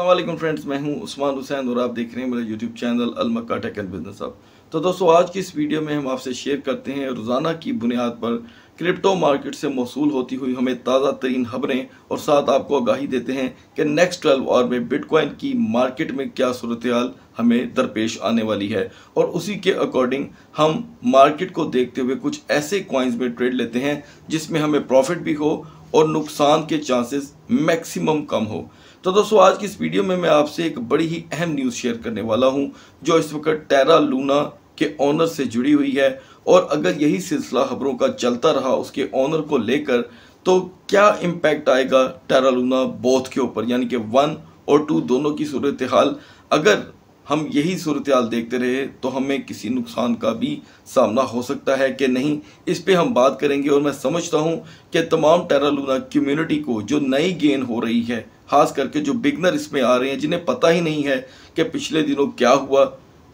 अल्लाम फ्रेंड्स मैं हूं उस्मान हुसैन और आप देख रहे हैं मेरा यूट्यूब चैनल अलमक्का टेक एंड बिजनेस अब तो दोस्तों आज की इस वीडियो में हम आपसे शेयर करते हैं रोज़ाना की बुनियाद पर क्रिप्टो मार्केट से मौसू होती हुई हमें ताज़ा तरीन खबरें और साथ आपको आगाही देते हैं कि नेक्स्ट ट्वेल्व आवर में बिटकॉइन की मार्केट में क्या सूरत हमें दरपेश आने वाली है और उसी के अकॉर्डिंग हम मार्केट को देखते हुए कुछ ऐसे कॉइन्स में ट्रेड लेते हैं जिसमें हमें प्रॉफिट भी हो और नुकसान के चांसेस मैक्सिमम कम हो तो दोस्तों आज की इस वीडियो में मैं आपसे एक बड़ी ही अहम न्यूज़ शेयर करने वाला हूँ जो इस वक्त टेरा लूना के ऑनर से जुड़ी हुई है और अगर यही सिलसिला खबरों का चलता रहा उसके ऑनर को लेकर तो क्या इम्पैक्ट आएगा टेरा लूना बोथ के ऊपर यानी कि वन और टू दोनों की सूरत हाल अगर हम यही सूरत हाल देखते रहे तो हमें किसी नुकसान का भी सामना हो सकता है कि नहीं इस पर हम बात करेंगे और मैं समझता हूँ कि तमाम टेरा लूना कम्यूनिटी को जो नई गेन हो रही है खास करके जो बिगनर इसमें आ रहे हैं जिन्हें पता ही नहीं है कि पिछले दिनों क्या हुआ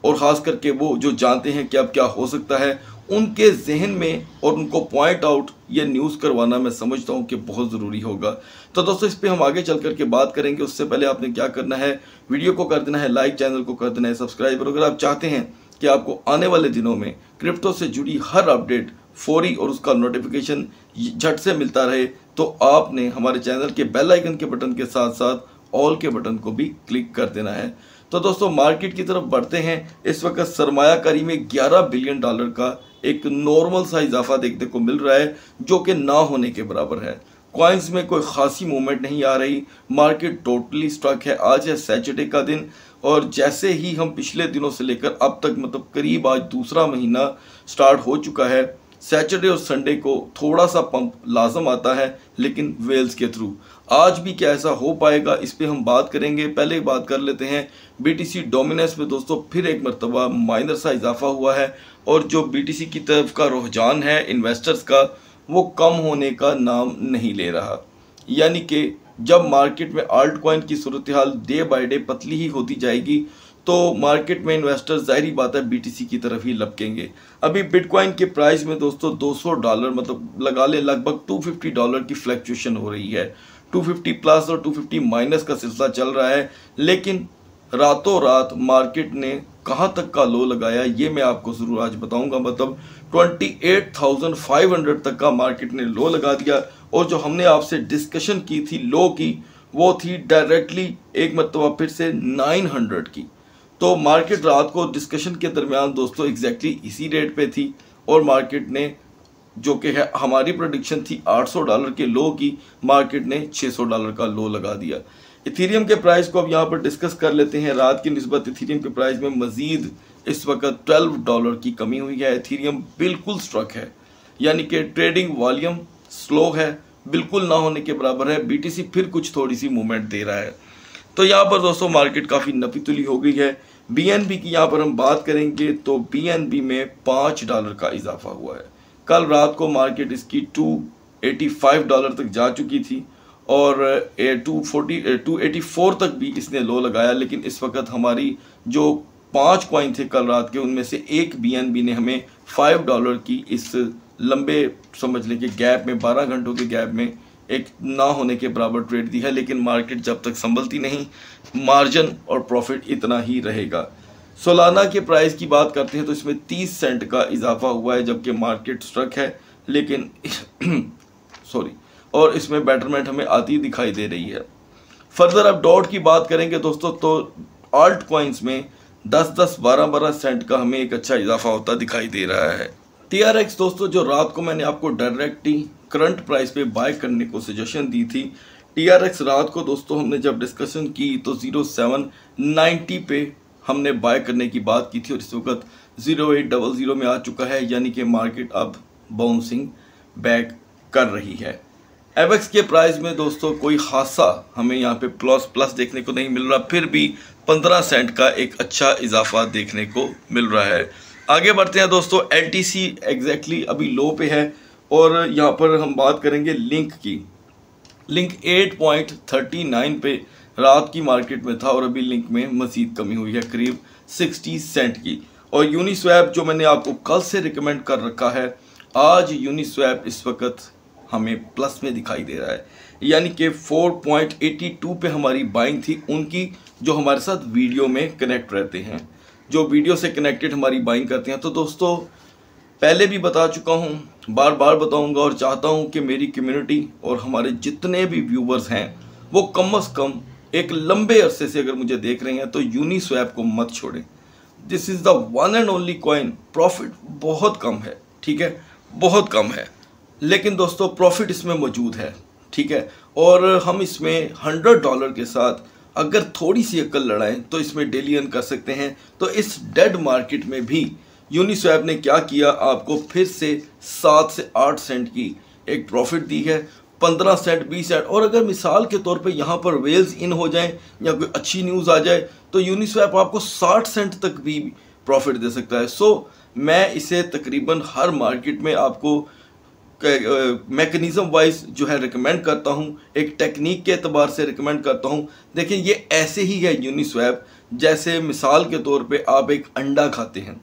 और ख़ास करके वो जो जानते हैं कि अब क्या हो सकता है उनके जहन में और उनको पॉइंट आउट या न्यूज़ करवाना मैं समझता हूँ कि बहुत ज़रूरी होगा तो दोस्तों इस पर हम आगे चल करके बात करेंगे उससे पहले आपने क्या करना है वीडियो को कर देना है लाइक चैनल को कर देना है सब्सक्राइब और अगर आप चाहते हैं कि आपको आने वाले दिनों में क्रिप्टो से जुड़ी हर अपडेट फौरी e और उसका नोटिफिकेशन झट से मिलता रहे तो आपने हमारे चैनल के बेल आइकन के बटन के साथ साथ ऑल के बटन को भी क्लिक कर देना है तो दोस्तों मार्केट की तरफ बढ़ते हैं इस वक्त सरमायाकारी में 11 बिलियन डॉलर का एक नॉर्मल सा इजाफा देखने को मिल रहा है जो कि ना होने के बराबर है क्वाइंस में कोई खासी मूवमेंट नहीं आ रही मार्केट टोटली स्ट्रक है आज है सैटरडे का दिन और जैसे ही हम पिछले दिनों से लेकर अब तक मतलब करीब आज दूसरा महीना स्टार्ट हो चुका है सैटरडे और संडे को थोड़ा सा पंप लाजम आता है लेकिन वेल्स के थ्रू आज भी क्या ऐसा हो पाएगा इस पर हम बात करेंगे पहले बात कर लेते हैं बीटीसी डोमिनेंस में दोस्तों फिर एक मरतबा माइनर सा इजाफा हुआ है और जो बीटीसी की तरफ का रुझान है इन्वेस्टर्स का वो कम होने का नाम नहीं ले रहा यानी कि जब मार्केट में आल्ट कॉइन की सूरत हाल डे बाई डे पतली ही होती जाएगी तो मार्केट में इन्वेस्टर जाहरी बात है बीटीसी की तरफ ही लपकेंगे अभी बिटकॉइन के प्राइस में दोस्तों 200 डॉलर मतलब लगा ले लगभग 250 डॉलर की फ्लैक्चुएशन हो रही है 250 प्लस और 250 माइनस का सिलसिला चल रहा है लेकिन रातों रात मार्केट ने कहाँ तक का लो लगाया ये मैं आपको ज़रूर आज बताऊंगा मतलब ट्वेंटी तक का मार्केट ने लो लगा दिया और जो हमने आपसे डिस्कशन की थी लो की वो थी डायरेक्टली एक मतलब फिर से नाइन की तो मार्केट रात को डिस्कशन के दरमियान दोस्तों एग्जैक्टली exactly इसी रेट पे थी और मार्केट ने जो कि है हमारी प्रोडिक्शन थी 800 डॉलर के लो की मार्केट ने 600 डॉलर का लो लगा दिया इथीरियम के प्राइस को अब यहाँ पर डिस्कस कर लेते हैं रात की नस्बत इथीरियम के प्राइस में मज़ीद इस वक्त 12 डॉलर की कमी हुई है इथीरियम बिल्कुल स्ट्रक है यानी कि ट्रेडिंग वॉलीम स्लो है बिल्कुल ना होने के बराबर है बी फिर कुछ थोड़ी सी मूवमेंट दे रहा है तो यहाँ पर दोस्तों मार्केट काफ़ी नपीतुली हो गई है बीएनबी की यहाँ पर हम बात करेंगे तो बीएनबी में पाँच डॉलर का इजाफा हुआ है कल रात को मार्केट इसकी टू एटी फाइव डॉलर तक जा चुकी थी और two forty two eighty four तक भी इसने लो लगाया लेकिन इस वक्त हमारी जो पाँच कॉइन थे कल रात के उनमें से एक बीएनबी ने हमें फाइव डॉलर की इस लंबे समझ लें कि गैप में बारह घंटों के गैप में एक ना होने के बराबर ट्रेड दी है लेकिन मार्केट जब तक संभलती नहीं मार्जिन और प्रॉफिट इतना ही रहेगा सोलाना के प्राइस की बात करते हैं तो इसमें 30 सेंट का इजाफा हुआ है जबकि मार्केट स्ट्रक है लेकिन सॉरी और इसमें बेटरमेंट हमें आती दिखाई दे रही है फर्दर अब डॉट की बात करेंगे दोस्तों तो आल्ट कॉइन्स में 10 दस बारह बारह सेंट का हमें एक अच्छा इजाफा होता दिखाई दे रहा है टी दोस्तों जो रात को मैंने आपको डायरेक्टली करंट प्राइस पे बाय करने को सजेशन दी थी टी आर एक्स रात को दोस्तों हमने जब डिस्कशन की तो ज़ीरो सेवन नाइन्टी पे हमने बाय करने की बात की थी और इस वक्त ज़ीरो एट डबल ज़ीरो में आ चुका है यानी कि मार्केट अब बाउंसिंग बैक कर रही है एवेक्स के प्राइस में दोस्तों कोई खासा हमें यहाँ पे प्लस प्लस देखने को नहीं मिल रहा फिर भी 15 सेंट का एक अच्छा इजाफा देखने को मिल रहा है आगे बढ़ते हैं दोस्तों एल टी एग्जैक्टली अभी लो पे है और यहाँ पर हम बात करेंगे लिंक की लिंक 8.39 पे रात की मार्केट में था और अभी लिंक में मजीद कमी हुई है करीब 60 सेंट की और यूनिस्वैप जो मैंने आपको कल से रिकमेंड कर रखा है आज यूनिस्वैप इस वक्त हमें प्लस में दिखाई दे रहा है यानी कि 4.82 पे हमारी बाइंग थी उनकी जो हमारे साथ वीडियो में कनेक्ट रहते हैं जो वीडियो से कनेक्टेड हमारी बाइंग करते हैं तो दोस्तों पहले भी बता चुका हूँ बार बार बताऊँगा और चाहता हूँ कि मेरी कम्युनिटी और हमारे जितने भी व्यूवर्स हैं वो कम अज़ कम एक लंबे अरसे से अगर मुझे देख रहे हैं तो यूनी स्वैप को मत छोड़ें this is the one and only coin profit बहुत कम है ठीक है बहुत कम है लेकिन दोस्तों प्रॉफिट इसमें मौजूद है ठीक है और हम इसमें हंड्रेड डॉलर के साथ अगर थोड़ी सी अक्ल लड़ाएं तो इसमें डेली अर्न कर सकते हैं तो इस डेड मार्केट में भी यूनिस्वैप ने क्या किया आपको फिर से सात से आठ सेंट की एक प्रॉफिट दी है पंद्रह सेंट बीस सेंट और अगर मिसाल के तौर पे यहाँ पर वेल्स इन हो जाएं या कोई अच्छी न्यूज़ आ जाए तो यूनिस्वैप आपको साठ सेंट तक भी प्रॉफिट दे सकता है सो so, मैं इसे तकरीबन हर मार्केट में आपको मेकनिज़म वाइज जो है रिकमेंड करता हूँ एक टेक्निक के अतबार से रिकमेंड करता हूँ देखिए ये ऐसे ही है यूनिस्वैप जैसे मिसाल के तौर पे आप एक अंडा खाते हैं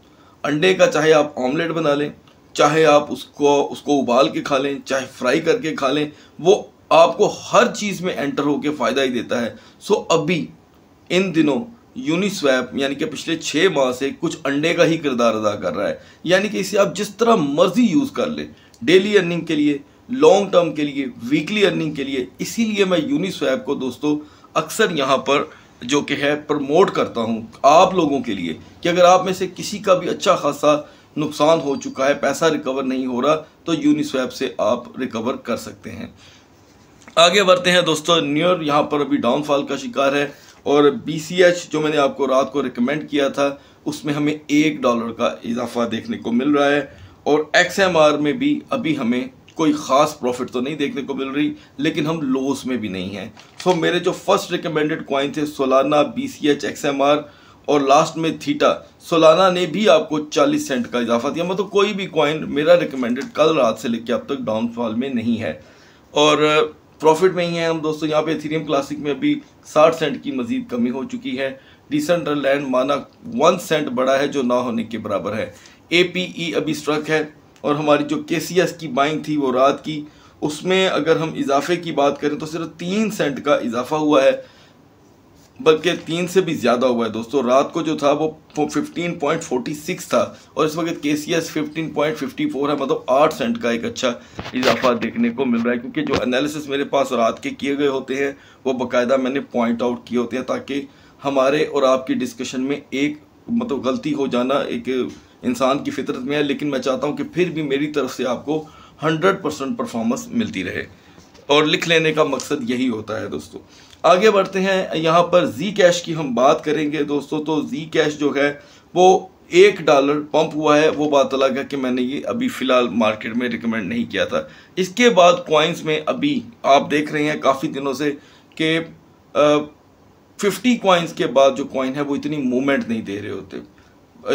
अंडे का चाहे आप ऑमलेट बना लें चाहे आप उसको उसको उबाल के खा लें चाहे फ्राई करके खा लें वो आपको हर चीज़ में एंटर होकर फ़ायदा ही देता है सो अभी इन दिनों यूनिस्वैप यानी कि पिछले छः माह से कुछ अंडे का ही किरदार अदा कर रहा है यानी कि इसे आप जिस तरह मर्जी यूज़ कर लें डेली अर्निंग के लिए लॉन्ग टर्म के लिए वीकली अर्निंग के लिए इसीलिए मैं यूनिस्वैप को दोस्तों अक्सर यहाँ पर जो कि है प्रमोट करता हूँ आप लोगों के लिए कि अगर आप में से किसी का भी अच्छा खासा नुकसान हो चुका है पैसा रिकवर नहीं हो रहा तो यूनिस्वैप से आप रिकवर कर सकते हैं आगे बढ़ते हैं दोस्तों न्यूर यहाँ पर अभी डाउनफॉल का शिकार है और बी जो मैंने आपको रात को रिकमेंड किया था उसमें हमें एक डॉलर का इजाफा देखने को मिल रहा है और एक्स में भी अभी हमें कोई ख़ास प्रॉफिट तो नहीं देखने को मिल रही लेकिन हम लॉस में भी नहीं हैं सो so, मेरे जो फर्स्ट रिकमेंडेड कॉइन थे Solana B C H X M R और लास्ट में थीटा सोलाना ने भी आपको 40 सेंट का इजाफा दिया मतलब कोई भी कॉइन मेरा रिकमेंडेड कल रात से लेकर अब तक डाउनफॉल में नहीं है और प्रॉफिट में ही है हम दोस्तों यहाँ पे थीरियम क्लासिक में अभी 60 सेंट की मजीद कमी हो चुकी है Decentraland MANA one cent बड़ा है जो ना होने के बराबर है ए e अभी स्ट्रक है और हमारी जो के की बाइंग थी वो रात की उसमें अगर हम इजाफे की बात करें तो सिर्फ तीन सेंट का इजाफा हुआ है बल्कि तीन से भी ज़्यादा हुआ है दोस्तों रात को जो था वो 15.46 था और इस वक्त के सी एस है मतलब आठ सेंट का एक अच्छा इजाफा देखने को मिल रहा है क्योंकि जो एनालिसिस मेरे पास रात के किए गए होते हैं वो बाकायदा मैंने पॉइंट आउट किए होते हैं ताकि हमारे और आपकी डिस्कशन में एक मतलब गलती हो जाना एक इंसान की फितरत में है लेकिन मैं चाहता हूँ कि फिर भी मेरी तरफ से आपको हंड्रेड परसेंट परफॉर्मेंस मिलती रहे और लिख लेने का मकसद यही होता है दोस्तों आगे बढ़ते हैं यहाँ पर जी कैश की हम बात करेंगे दोस्तों तो जी कैश जो है वो एक डॉलर पंप हुआ है वो बात अलग है कि मैंने ये अभी फ़िलहाल मार्केट में रिकमेंड नहीं किया था इसके बाद कॉइन्स में अभी आप देख रहे हैं काफ़ी दिनों से कि फिफ्टी कॉइन्स के बाद जो कॉइन है वो इतनी मूवमेंट नहीं दे रहे होते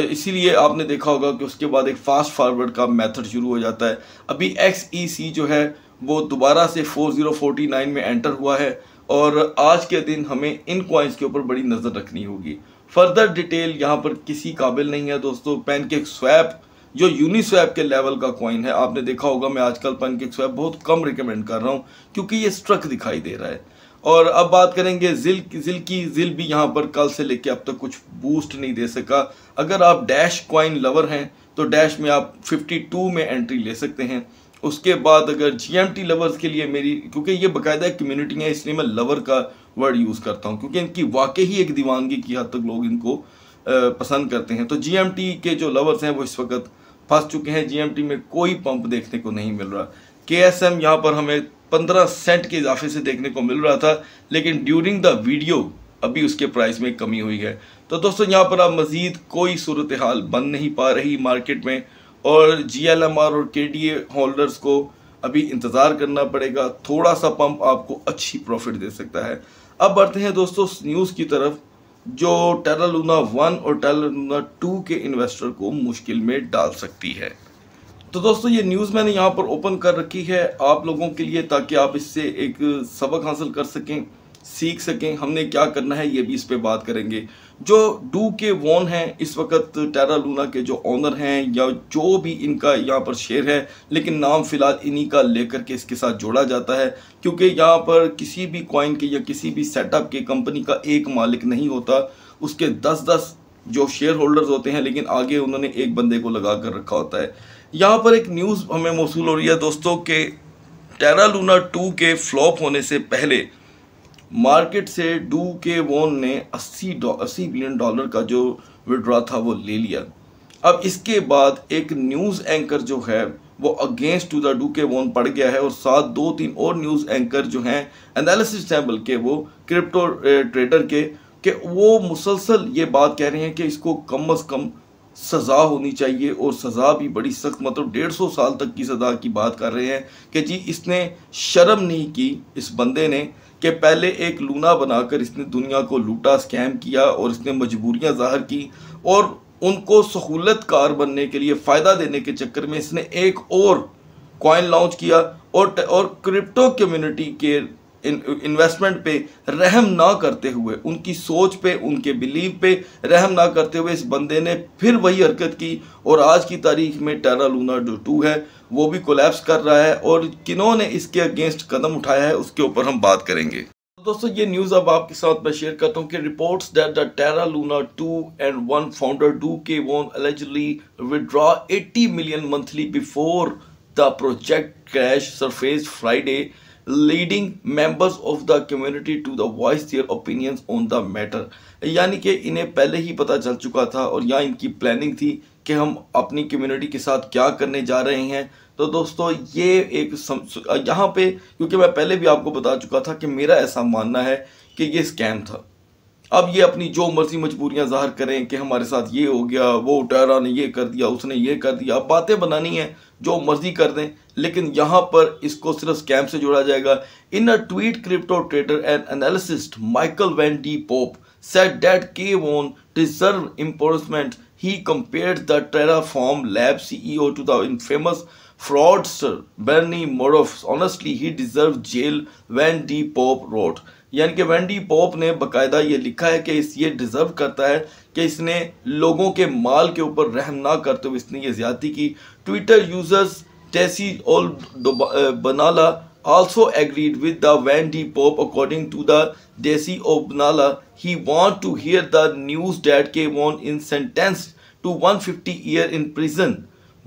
इसीलिए आपने देखा होगा कि उसके बाद एक फास्ट फॉरवर्ड का मेथड शुरू हो जाता है अभी एक्स ई सी जो है वो दोबारा से 4049 में एंटर हुआ है और आज के दिन हमें इन क्वाइंस के ऊपर बड़ी नज़र रखनी होगी फर्दर डिटेल यहाँ पर किसी काबिल नहीं है दोस्तों पेन के स्वैप जो यूनिस्वैप के लेवल का कॉइन है आपने देखा होगा मैं आजकल पनकेक स्वैप बहुत कम रिकमेंड कर रहा हूँ क्योंकि ये स्ट्रक दिखाई दे रहा है और अब बात करेंगे जिल जिल की जिल भी यहाँ पर कल से लेके अब तक तो कुछ बूस्ट नहीं दे सका अगर आप डैश कॉइन लवर हैं तो डैश में आप 52 में एंट्री ले सकते हैं उसके बाद अगर जीएमटी लवर्स के लिए मेरी क्योंकि ये बाकायदा कम्युनिटी है इसलिए मैं लवर का वर्ड यूज़ करता हूँ क्योंकि इनकी वाकई ही एक दीवानगी की हद तक लोग इनको पसंद करते हैं तो जी के जो लवर्स हैं वो इस वक्त फंस चुके हैं जीएमटी में कोई पंप देखने को नहीं मिल रहा के एस एम यहाँ पर हमें पंद्रह सेंट के इजाफे से देखने को मिल रहा था लेकिन ड्यूरिंग द वीडियो अभी उसके प्राइस में कमी हुई है तो दोस्तों यहाँ पर अब मज़ीद कोई सूरत हाल बन नहीं पा रही मार्केट में और जी एल एम आर और के डी ए होल्डर्स को अभी इंतज़ार करना पड़ेगा थोड़ा सा पंप आपको अच्छी प्रॉफिट दे सकता है अब बढ़ते हैं दोस्तों न्यूज़ की तरफ जो टेरा लूना वन और टेरा लूना टू के इन्वेस्टर को मुश्किल में डाल सकती है तो दोस्तों ये न्यूज़ मैंने यहाँ पर ओपन कर रखी है आप लोगों के लिए ताकि आप इससे एक सबक हासिल कर सकें सीख सकें हमने क्या करना है ये भी इस पर बात करेंगे जो डू के वॉन हैं इस वक्त टेरा लूना के जो ऑनर हैं या जो भी इनका यहाँ पर शेयर है लेकिन नाम फ़िलहाल इन्हीं का लेकर के इसके साथ जोड़ा जाता है क्योंकि यहाँ पर किसी भी कॉइन के या किसी भी सेटअप के कंपनी का एक मालिक नहीं होता उसके दस दस जो शेयर होल्डर्स होते हैं लेकिन आगे उन्होंने एक बंदे को लगा कर रखा होता है यहाँ पर एक न्यूज़ हमें मौसू हो रही है दोस्तों के टेरा लूना टू के फ्लॉप होने से पहले मार्केट से डू के वोन ने 80 अस्सी बिलियन डॉलर का जो विड्रा था वो ले लिया अब इसके बाद एक न्यूज़ एंकर जो है वो अगेंस्ट टू द डू के वोन पड़ गया है और साथ दो तीन और न्यूज़ एंकर जो हैं एनालिसिस हैं के वो क्रिप्टो ट्रेडर के कि वो मुसलसल ये बात कह रहे हैं कि इसको कम अज़ कम सज़ा होनी चाहिए और सज़ा भी बड़ी सख्त मतलब डेढ़ सौ साल तक की सज़ा की बात कर रहे हैं कि जी इसने शर्म नहीं की इस बंदे ने कि पहले एक लूना बनाकर इसने दुनिया को लूटा स्कैम किया और इसने मजबूरियां जाहिर की और उनको सहूलत कार बनने के लिए फ़ायदा देने के चक्कर में इसने एक और कॉइन लॉन्च किया और और क्रिप्टो कम्युनिटी के इन्वेस्टमेंट पे रहम ना करते हुए उनकी सोच पे उनके बिलीव पे रहम ना करते हुए इस बंदे ने फिर वही हरकत की और आज की तारीख में टेरा लूना जो टू है वो भी कोलेप्स कर रहा है और किन्होंने इसके अगेंस्ट कदम उठाया है उसके ऊपर हम बात करेंगे दोस्तों ये न्यूज़ अब आपके साथ मैं शेयर करता हूँ कि reports that the Terra Luna two and one founder Do Kwon allegedly withdraw 80 million monthly before the project crash surface Friday leading members of the community to the voice their opinions on the matter यानी कि इन्हें पहले ही पता चल चुका था और यहाँ इनकी प्लानिंग थी कि हम अपनी कम्युनिटी के साथ क्या करने जा रहे हैं तो दोस्तों ये एक यहाँ पे क्योंकि मैं पहले भी आपको बता चुका था कि मेरा ऐसा मानना है कि ये स्कैम था अब ये अपनी जो मर्जी मजबूरियां जाहिर करें कि हमारे साथ ये हो गया वो टैरा ने ये कर दिया उसने ये कर दिया अब बातें बनानी है जो मर्जी कर दें लेकिन यहां पर इसको सिर्फ स्कैम से जोड़ा जाएगा in a tweet crypto trader and analysist Michael van de Poppe said that Kwon deserve imprisonment he compare the Terraform lab CEO to the infamous frauds Bernie Madoff honestly he deserve jail van de Poppe wrote यानी कि Wendy pop ने बकायदा ये लिखा है कि इस ये डिज़र्व करता है कि इसने लोगों के माल के ऊपर रहम ना करते हुए इसने ये ज़्यादा की Twitter users Tessie Ol Banala also agreed with the van de Poppe according to the Desi O Banala he want to hear the news that Kwon in sentence to one fifty year in prison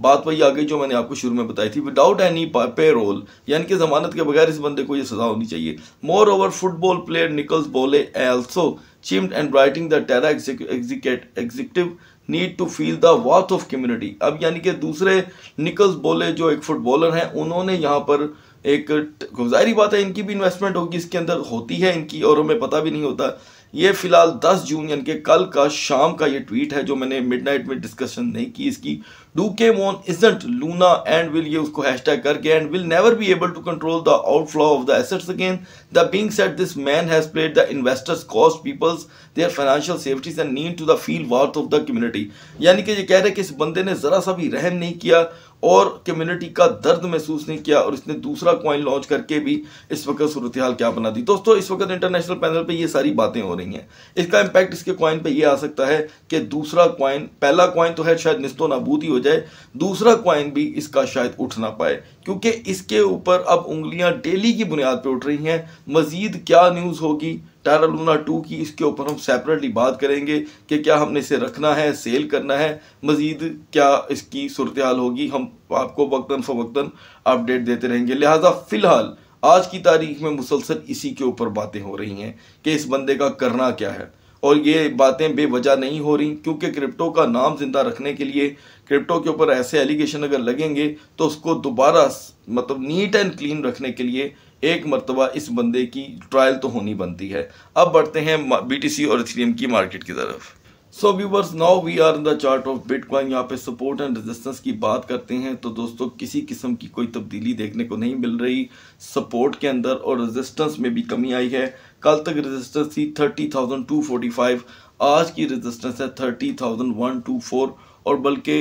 बात वही आगे जो मैंने आपको शुरू में बताई थी विदाउट एनी पे रोल यानी कि जमानत के बगैर इस बंदे को ये सजा होनी चाहिए moreover football player Nickels बोले also chimed and writing the Terra executive need to feel the wrath of community अब यानी कि दूसरे निकल्स बोले जो एक फुटबॉलर हैं उन्होंने यहाँ पर एक गुजारी बात है इनकी भी इन्वेस्टमेंट होगी इसके अंदर होती है इनकी और हमें पता भी नहीं होता ये फ़िलहाल 10 जून यानी कि कल का शाम का ये ट्वीट है जो मैंने मिडनाइट में डिस्कशन नहीं की इसकी डू के मोन इजेंट लूना एंड विल ये उसको टैग करके and will never be able to control the outflow of the assets again the being said this man has played the investors cost people's their financial safeties and need to the feel wrath of the community यानी कि ये कह रहे हैं कि इस बंदे ने ज़रा सा भी रहम नहीं किया और कम्युनिटी का दर्द महसूस नहीं किया और इसने दूसरा कॉइन लॉन्च करके भी इस वक्त सूरत हाल क्या बना दी दोस्तों इस वक्त इंटरनेशनल पैनल पे ये सारी बातें हो रही हैं इसका इम्पैक्ट इसके कॉइन पे ये आ सकता है कि दूसरा कॉइन पहला कॉइन तो है शायद निस्तो नाबूद ही हो जाए दूसरा कॉइन भी इसका शायद उठ ना पाए क्योंकि इसके ऊपर अब उंगलियाँ डेली की बुनियाद पर उठ रही हैं मजीद क्या न्यूज़ होगी टारा लूना टू की इसके ऊपर हम सेपरेटली बात करेंगे कि क्या हमने इसे रखना है सेल करना है मज़ीद क्या इसकी सूरत हाल होगी हम आपको वक्ता फ़वक्ता अपडेट देते रहेंगे लिहाजा फ़िलहाल आज की तारीख में मुसलसल इसी के ऊपर बातें हो रही हैं कि इस बंदे का करना क्या है और ये बातें बेवजह नहीं हो रही क्योंकि क्रिप्टो का नाम जिंदा रखने के लिए क्रिप्टो के ऊपर ऐसे एलिगेशन अगर लगेंगे तो उसको दोबारा मतलब नीट एंड क्लीन रखने के लिए एक मरतबा इस बंदे की ट्रायल तो होनी बनती है अब बढ़ते हैं बीटीसी और इथेरियम की मार्केट की तरफ so viewers now we are in the chart of bitcoin यहाँ पे सपोर्ट एंड रेजिस्टेंस की बात करते हैं तो दोस्तों किसी किस्म की कोई तब्दीली देखने को नहीं मिल रही सपोर्ट के अंदर और रेजिस्टेंस में भी कमी आई है कल तक रेजिस्टेंस थी thirty thousand two forty five आज की रेजिस्टेंस है thirty thousand one two four और बल्कि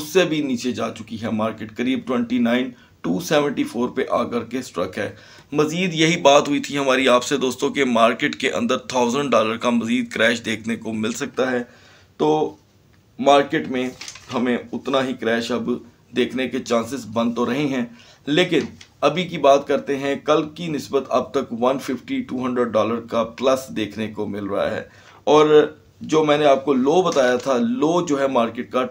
उससे भी नीचे जा चुकी है मार्केट करीब twenty nine two seventy four पे आकर के स्ट्रक है मज़ीद यही बात हुई थी हमारी आपसे दोस्तों के मार्केट के अंदर थाउजेंड डॉलर का मज़ीद क्रैश देखने को मिल सकता है तो मार्केट में हमें उतना ही क्रैश अब देखने के चांसेस बन तो रहे हैं लेकिन अभी की बात करते हैं कल की नस्बत अब तक 150 200 डॉलर का प्लस देखने को मिल रहा है और जो मैंने आपको लो बताया था लो जो है मार्केट का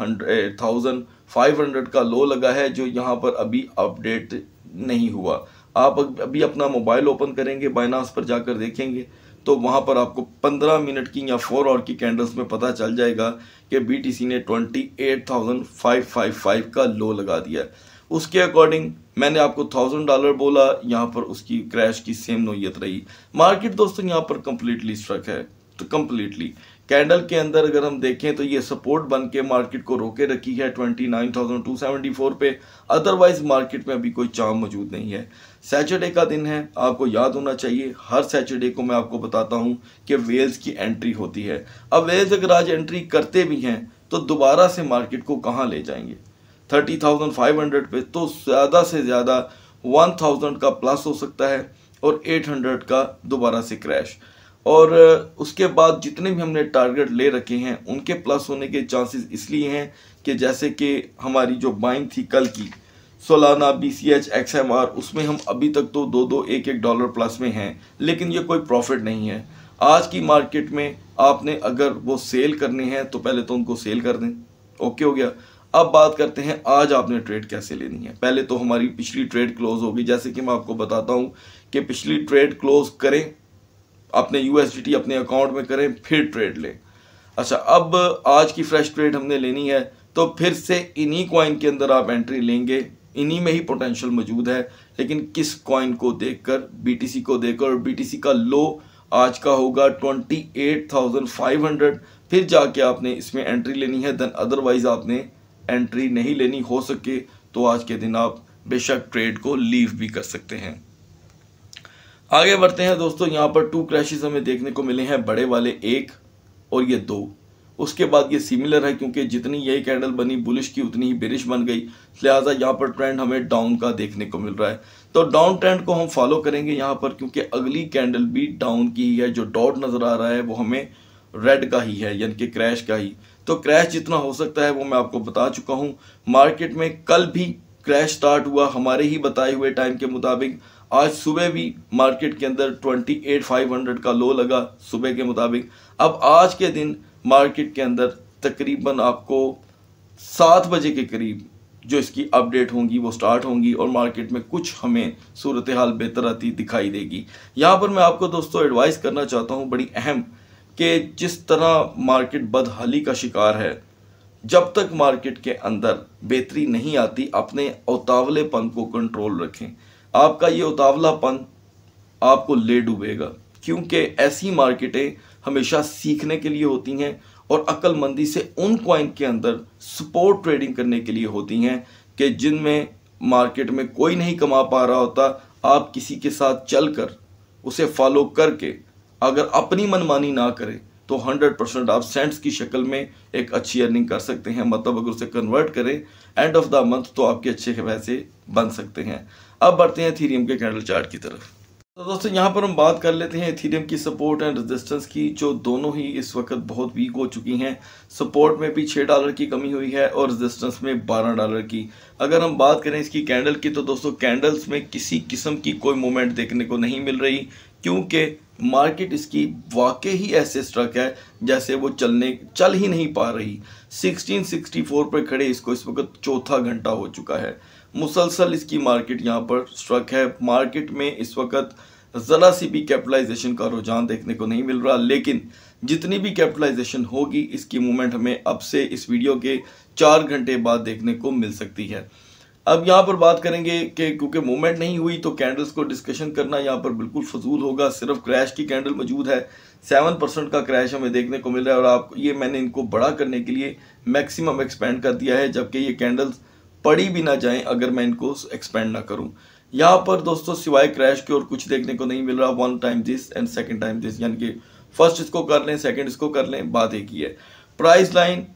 हंड्रेड का लो लगा है जो यहाँ पर अभी अपडेट नहीं हुआ आप अभी अपना मोबाइल ओपन करेंगे बाइनास पर जाकर देखेंगे तो वहाँ पर आपको 15 मिनट की या फोर आवर की कैंडल्स में पता चल जाएगा कि बीटीसी ने 28,555 का लो लगा दिया उसके अकॉर्डिंग मैंने आपको थाउजेंड डॉलर बोला यहाँ पर उसकी क्रैश की सेम नोयत रही मार्केट दोस्तों यहाँ पर कम्प्लीटली स्ट्रक है तो कम्प्लीटली कैंडल के अंदर अगर हम देखें तो ये सपोर्ट बन के मार्केट को रोके रखी है 29,274 पे अदरवाइज मार्केट में अभी कोई चाम मौजूद नहीं है सैटरडे का दिन है आपको याद होना चाहिए हर सैटरडे को मैं आपको बताता हूँ कि वेल्स की एंट्री होती है अब वेल्स अगर आज एंट्री करते भी हैं तो दोबारा से मार्केट को कहाँ ले जाएंगे थर्टी पे तो ज़्यादा से ज़्यादा वन का प्लस हो सकता है और एट का दोबारा से क्रैश और उसके बाद जितने भी हमने टारगेट ले रखे हैं उनके प्लस होने के चांसेस इसलिए हैं कि जैसे कि हमारी जो बाइंग थी कल की Solana B C H X M R उसमें हम अभी तक तो दो दो एक एक डॉलर प्लस में हैं लेकिन ये कोई प्रॉफिट नहीं है आज की मार्केट में आपने अगर वो सेल करने हैं तो पहले तो उनको सेल कर दें ओके हो गया अब बात करते हैं आज आपने ट्रेड कैसे लेनी है पहले तो हमारी पिछली ट्रेड क्लोज होगी जैसे कि मैं आपको बताता हूँ कि पिछली ट्रेड क्लोज करें अपने यू अपने अकाउंट में करें फिर ट्रेड लें अच्छा अब आज की फ्रेश ट्रेड हमने लेनी है तो फिर से इन्हीं कॉइन के अंदर आप एंट्री लेंगे इन्हीं में ही पोटेंशियल मौजूद है लेकिन किस कॉइन को देखकर बीटीसी को देखकर और बीटीसी का लो आज का होगा 28,500 फिर जाके आपने इसमें एंट्री लेनी है देन अदरवाइज आपने एंट्री नहीं लेनी हो सके तो आज के दिन आप बेशक ट्रेड को लीव भी कर सकते हैं आगे बढ़ते हैं दोस्तों यहाँ पर टू क्रैशेज हमें देखने को मिले हैं बड़े वाले एक और ये दो उसके बाद ये सिमिलर है क्योंकि जितनी यही कैंडल बनी बुलिश की उतनी ही बिरिश बन गई लिहाजा यहाँ पर ट्रेंड हमें डाउन का देखने को मिल रहा है तो डाउन ट्रेंड को हम फॉलो करेंगे यहाँ पर क्योंकि अगली कैंडल भी डाउन की ही है जो डॉट नज़र आ रहा है वो हमें रेड का ही है यानी कि क्रैश का ही तो क्रैश जितना हो सकता है वो मैं आपको बता चुका हूँ मार्केट में कल भी क्रैश स्टार्ट हुआ हमारे ही बताए हुए टाइम के मुताबिक आज सुबह भी मार्केट के अंदर 28,500 का लो लगा सुबह के मुताबिक अब आज के दिन मार्केट के अंदर तकरीबन आपको सात बजे के करीब जो इसकी अपडेट होंगी वो स्टार्ट होंगी और मार्केट में कुछ हमें सूरत हाल बेहतर आती दिखाई देगी यहाँ पर मैं आपको दोस्तों एडवाइस करना चाहता हूँ बड़ी अहम कि जिस तरह मार्केट बदहाली का शिकार है जब तक मार्केट के अंदर बेहतरी नहीं आती अपने उतावलेपन को कंट्रोल रखें आपका ये उतावलापन आपको ले डूबेगा क्योंकि ऐसी मार्केटें हमेशा सीखने के लिए होती हैं और अक्लमंदी से उन क्वाइन के अंदर सपोर्ट ट्रेडिंग करने के लिए होती हैं कि जिनमें मार्केट में कोई नहीं कमा पा रहा होता आप किसी के साथ चल कर उसे फॉलो करके अगर अपनी मनमानी ना करें तो 100 परसेंट आप सेंट्स की शक्ल में एक अच्छी अर्निंग कर सकते हैं मतलब अगर उसे कन्वर्ट करें एंड ऑफ द मंथ तो आपके अच्छे पैसे बन सकते हैं अब बढ़ते हैं थीरियम के कैंडल चार्ट की तरफ तो दोस्तों यहाँ पर हम बात कर लेते हैं थीरियम की सपोर्ट एंड रेजिस्टेंस की जो दोनों ही इस वक्त बहुत वीक हो चुकी हैं सपोर्ट में भी छः डॉलर की कमी हुई है और रेजिस्टेंस में बारह डॉलर की अगर हम बात करें इसकी कैंडल की तो दोस्तों कैंडल्स में किसी किस्म की कोई मूवमेंट देखने को नहीं मिल रही क्योंकि मार्केट इसकी वाकई ही ऐसे स्ट्रक है जैसे वो चलने चल ही नहीं पा रही 1664 पर खड़े इसको इस वक्त चौथा घंटा हो चुका है मुसलसल इसकी मार्केट यहाँ पर स्ट्रक है मार्केट में इस वक्त ज़रा सी भी कैपिटलाइजेशन का रुझान देखने को नहीं मिल रहा लेकिन जितनी भी कैपिटलाइजेशन होगी इसकी मूवमेंट हमें अब से इस वीडियो के चार घंटे बाद देखने को मिल सकती है अब यहाँ पर बात करेंगे कि क्योंकि मूवमेंट नहीं हुई तो कैंडल्स को डिस्कशन करना यहाँ पर बिल्कुल फजूल होगा सिर्फ क्रैश की कैंडल मौजूद है सेवन परसेंट का क्रैश हमें देखने को मिल रहा है और आप ये मैंने इनको बड़ा करने के लिए मैक्सिमम एक्सपेंड कर दिया है जबकि ये कैंडल्स पड़ी भी ना जाए अगर मैं इनको एक्सपेंड ना करूँ यहाँ पर दोस्तों सिवाय क्रैश के और कुछ देखने को नहीं मिल रहा one time this and second time this यानी कि फर्स्ट इसको कर लें सेकेंड इसको कर लें बात एक ही है प्राइस लाइन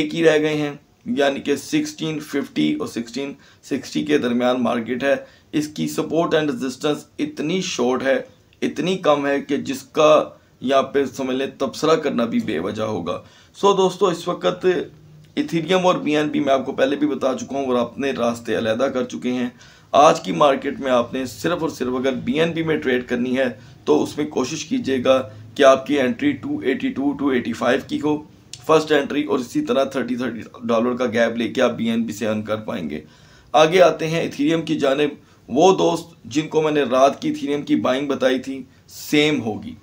एक ही रह गए हैं यानी कि 1650 और 1660 के दरमियान मार्केट है इसकी सपोर्ट एंड रेजिस्टेंस इतनी शॉर्ट है इतनी कम है कि जिसका यहाँ पे समझ लें तबसरा करना भी बेवजह होगा सो so, दोस्तों इस वक्त इथीरियम और बी मैं आपको पहले भी बता चुका हूँ और अपने रास्ते अलहदा कर चुके हैं आज की मार्केट में आपने सिर्फ और सिर्फ अगर बी में ट्रेड करनी है तो उसमें कोशिश कीजिएगा कि आपकी एंट्री 282, 285 की हो फर्स्ट एंट्री और इसी तरह थर्टी थर्टी डॉलर का गैप लेके आप बी से अर्न कर पाएंगे आगे आते हैं इथीरियम की जानब वो दोस्त जिनको मैंने रात की इथीरियम की बाइंग बताई थी सेम होगी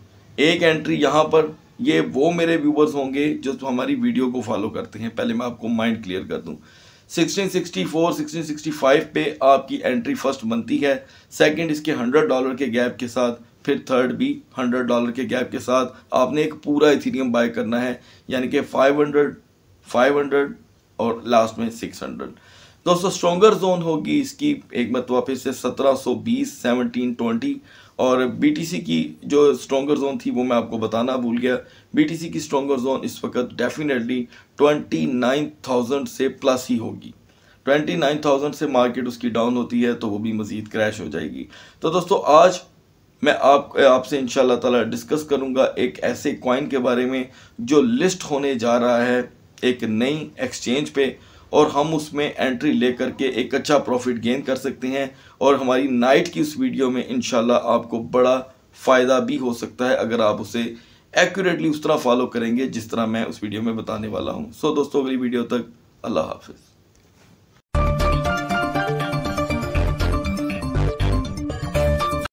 एक एंट्री यहाँ पर ये वो मेरे व्यूवर्स होंगे जो तो हमारी वीडियो को फॉलो करते हैं पहले मैं आपको माइंड क्लियर कर दूँ 1664, 1665 पे आपकी एंट्री फर्स्ट बनती है सेकंड इसके 100 डॉलर के गैप के साथ फिर थर्ड भी हंड्रेड डॉलर के गैप के साथ आपने एक पूरा इथीरियम बाय करना है यानी कि फाइव हंड्रेड फाइव हंड्रेड और लास्ट में सिक्स हंड्रेड दोस्तों स्ट्रोंगर जोन होगी इसकी एक मरतबा फिर तो से सत्रह सौ बीस सेवनटीन ट्वेंटी और बीटीसी की जो स्ट्रॉगर जोन थी वो मैं आपको बताना भूल गया बीटीसी की स्ट्रोंगर जोन इस वक्त डेफिनेटली ट्वेंटी नाइन थाउजेंड से प्लस ही होगी ट्वेंटी नाइन थाउजेंड से मार्केट उसकी डाउन होती है तो वो भी मज़ीद क्रैश हो जाएगी तो दोस्तों आज मैं आप आपसे इन ताला डिस्कस करूंगा एक ऐसे कॉइन के बारे में जो लिस्ट होने जा रहा है एक नई एक्सचेंज पे और हम उसमें एंट्री ले करके एक अच्छा प्रॉफिट गेन कर सकते हैं और हमारी नाइट की उस वीडियो में इन आपको बड़ा फ़ायदा भी हो सकता है अगर आप उसे एक्यूरेटली उस तरह फॉलो करेंगे जिस तरह मैं उस वीडियो में बताने वाला हूँ सो दोस्तों अगली वीडियो तक अल्लाह हाफिज़